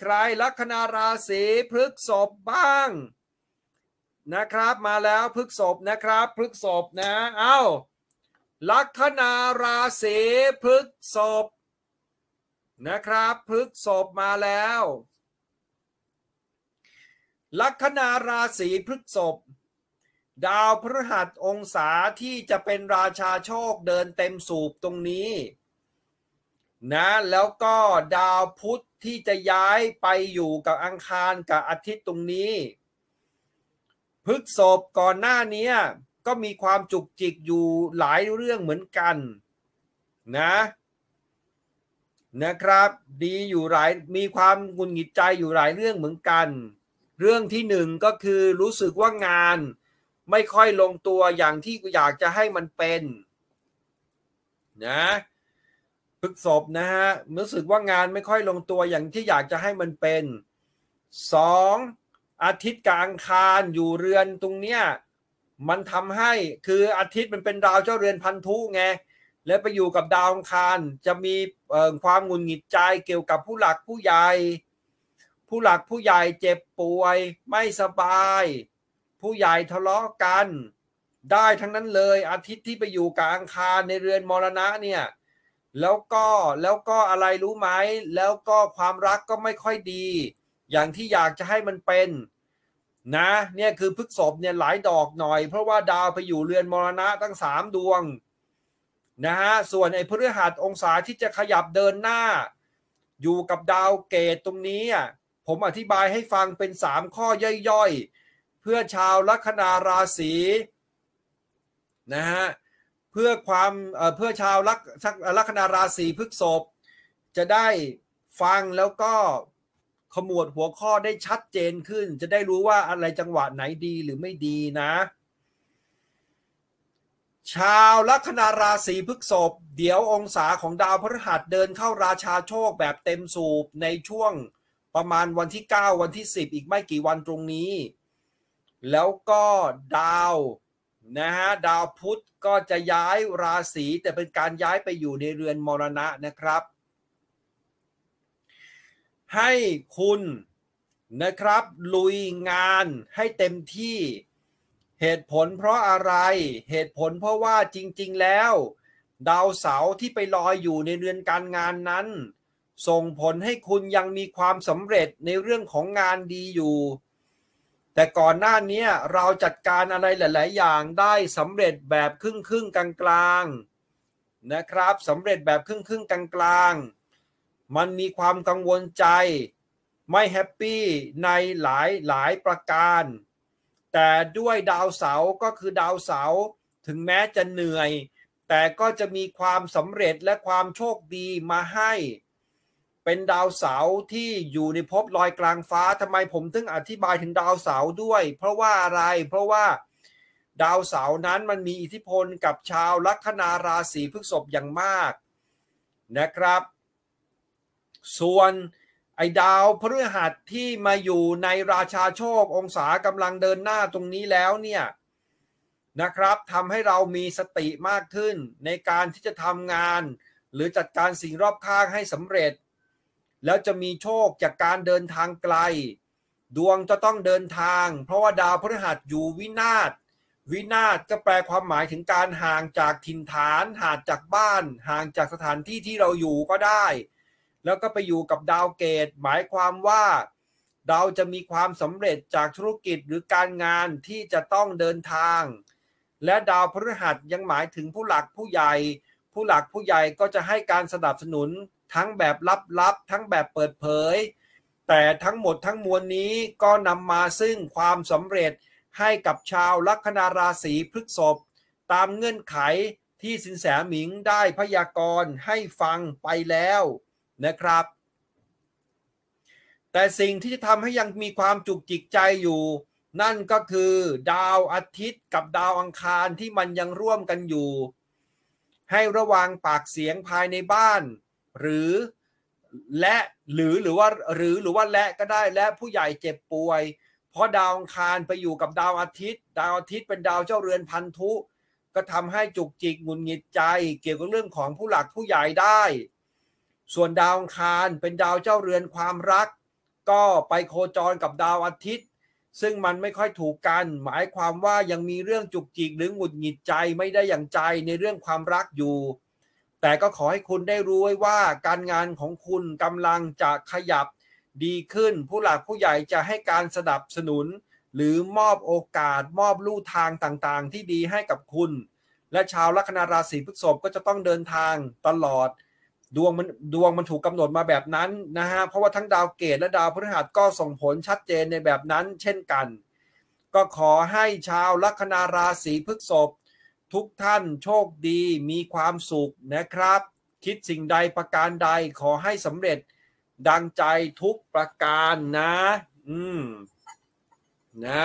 ใครลัคนาราศีพฤกษบบ้าง นะครับมาแล้วพฤกษบนะครับพฤกษบนะเอ้าลัคนาราศีพฤกษบนะครับพฤกษบมาแล้ว ลัคนาราศีพฤกษบดาวพฤหัสองศาที่จะเป็นราชาโชคเดินเต็มสูบตรงนี้นะแล้วก็ดาวพุธที่จะย้ายไปอยู่กับอังคารกับอาทิตย์ตรงนี้พฤกษบก่อนหน้านี้ก็มีความจุกจิกอยู่หลายเรื่องเหมือนกันนะ นะครับดีอยู่หลายมีความหงุดหงิดใจอยู่หลายเรื่องเหมือนกัน เรื่องที่หนึ่งก็คือรู้สึกว่างานไม่ค่อยลงตัวอย่างที่อยากจะให้มันเป็น นะึกศพนะฮะรู้สึกว่างานไม่ค่อยลงตัวอย่างที่อยากจะให้มันเป็นสองอาทิตย์กลางคารอยู่เรือนตรงเนี้ยมันทำให้คืออาทิตย์มันเป็นดาวเจ้าเรือนพันธุไงแล้วไปอยู่กับดาวองคารจะมีความหงุดหงิดใจเกี่ยวกับผู้หลักผู้ใหญ่ ผู้หลักผู้ใหญ่เจ็บป่วยไม่สบาย ผู้ใหญ่ทะเลาะกัน ได้ทั้งนั้นเลยอาทิตย์ที่ไปอยู่กับอังคารในเรือนมรณะเนี่ยแล้วก็แล้วก็อะไรรู้ไหม แล้วก็ความรักก็ไม่ค่อยดี อย่างที่อยากจะให้มันเป็น นะ เนี่ยคือพฤกษบเนี่ยหลายดอกหน่อย เพราะว่าดาวไปอยู่เรือนมรณะตั้งสามดวง นะฮะส่วนไอ้พฤหัสองศาที่จะขยับเดินหน้า อยู่กับดาวเกตตรงนี้อ่ะผมอธิบายให้ฟังเป็นสามข้อย่อยๆ เพื่อชาวลัคนาราศี นะฮะพื่อความเพื่อชาวลักลัคนาราศีพฤกษภจะได้ฟังแล้วก็ขมวดหัวข้อได้ชัดเจนขึ้น จะได้รู้ว่าอะไรจังหวะไหนดีหรือไม่ดีนะ ชาวลัคนาราศีพฤกษภเดี๋ยวองศาของดาวพฤหัสเดินเข้าราชาโชคแบบเต็มสูบในช่วงประมาณวันที่ 9 วันที่ 10 อีกไม่กี่วันตรงนี้ แล้วก็ดาวนะฮะดาวพุธก็จะย้ายราศีแต่เป็นการย้ายไปอยู่ในเรือนมรณะนะครับ ให้คุณนะครับลุยงานให้เต็มที่เหตุผลเพราะอะไรเหตุผลเพราะว่าจริงๆแล้ว ดาวเสาร์ที่ไปลอยอยู่ในเรือนการงานนั้น ส่งผลให้คุณยังมีความสำเร็จในเรื่องของงานดีอยู่แต่ก่อนหน้านี้เราจัดการอะไรหลาย ๆ อย่างได้สำเร็จแบบครึ่งๆกลาง ๆ นะครับสำเร็จแบบครึ่งๆกลาง ๆ มันมีความกังวลใจไม่แฮปปี้ในหลายหลายประการ แต่ด้วยดาวเสาก็คือดาวเสาถึงแม้จะเหนื่อย แต่ก็จะมีความสำเร็จและความโชคดีมาให้เป็นดาวเสาที่อยู่ในภพลอยกลางฟ้าทำไมผมถึงอธิบายถึงดาวเสาด้วย เพราะว่าอะไร เพราะว่าดาวเสาร์นั้นมันมีอิทธิพลกับชาวลัคนาราศีพฤษภอย่างมากนะครับ ส่วนไอ้ดาวพฤหัสที่มาอยู่ในราชาโชคองศากำลังเดินหน้าตรงนี้แล้วเนี่ยนะครับทำให้เรามีสติมากขึ้นในการที่จะทำงาน หรือจัดการสิ่งรอบข้างให้สำเร็จแล้วจะมีโชคจากการเดินทางไกล ดวงจะต้องเดินทาง เพราะว่าดาวพฤหัสอยู่วินาศวินาศก็แปลความหมายถึงการห่างจากถิ่นฐานห่างจากบ้าน ห่างจากสถานที่ที่เราอยู่ก็ได้ แล้วก็ไปอยู่กับดาวเกต หมายความว่า เราจะมีความสำเร็จจากธุรกิจหรือการงานที่จะต้องเดินทาง และดาวพฤหัสยังหมายถึงผู้หลักผู้ใหญ่ ผู้หลักผู้ใหญ่ก็จะให้การสนับสนุนทั้งแบบลับๆทั้งแบบเปิดเผย แต่ทั้งหมดทั้งมวลนี้ก็นำมาซึ่งความสำเร็จให้กับชาวลัคนาราศีพฤกษภตามเงื่อนไขที่สินแสหมิงได้พยากรณ์ให้ฟังไปแล้ว นะครับ แต่สิ่งที่จะทำให้ยังมีความจุกจิกใจอยู่ นั่นก็คือดาวอาทิตย์กับดาวอังคารที่มันยังร่วมกันอยู่ ให้ระวังปากเสียงภายในบ้านหรือและหรือหรือว่าหรือหรือว่าและก็ได้และผู้ใหญ่เจ็บป่วย เพราะดาวอังคารไปอยู่กับดาวอาทิตย์ ดาวอาทิตย์เป็นดาวเจ้าเรือนพันธุ ก็ทำให้จุกจิกหงุดหงิดใจ เกี่ยวกับเรื่องของผู้หลักผู้ใหญ่ได้ ส่วนดาวอังคาร เป็นดาวเจ้าเรือนความรัก ก็ไปโคจรกับดาวอาทิตย์ ซึ่งมันไม่ค่อยถูกกัน หมายความว่ายังมีเรื่องจุกจิกหรือหงุดหงิดใจไม่ได้อย่างใจในเรื่องความรักอยู่แต่ก็ขอให้คุณได้รู้ไว้ว่าการงานของคุณกำลังจะขยับดีขึ้น ผู้หลักผู้ใหญ่จะให้การสนับสนุน หรือมอบโอกาสมอบลู่ทางต่างๆ ที่ดีให้กับคุณ และชาวลัคนาราศีพฤษภก็จะต้องเดินทางตลอด ดวงมันดวงมันถูกกาหนดมาแบบนั้นนะฮะเพราะว่าทั้งดาวเกตและดาวพฤหัสก็ส่งผลชัดเจนในแบบนั้น เช่นกัน ก็ขอให้ชาวลัคนาราศีพฤษภทุกท่านโชคดีมีความสุขนะครับ คิดสิ่งใดประการใดขอให้สำเร็จดังใจทุกประการนะ อืม นะ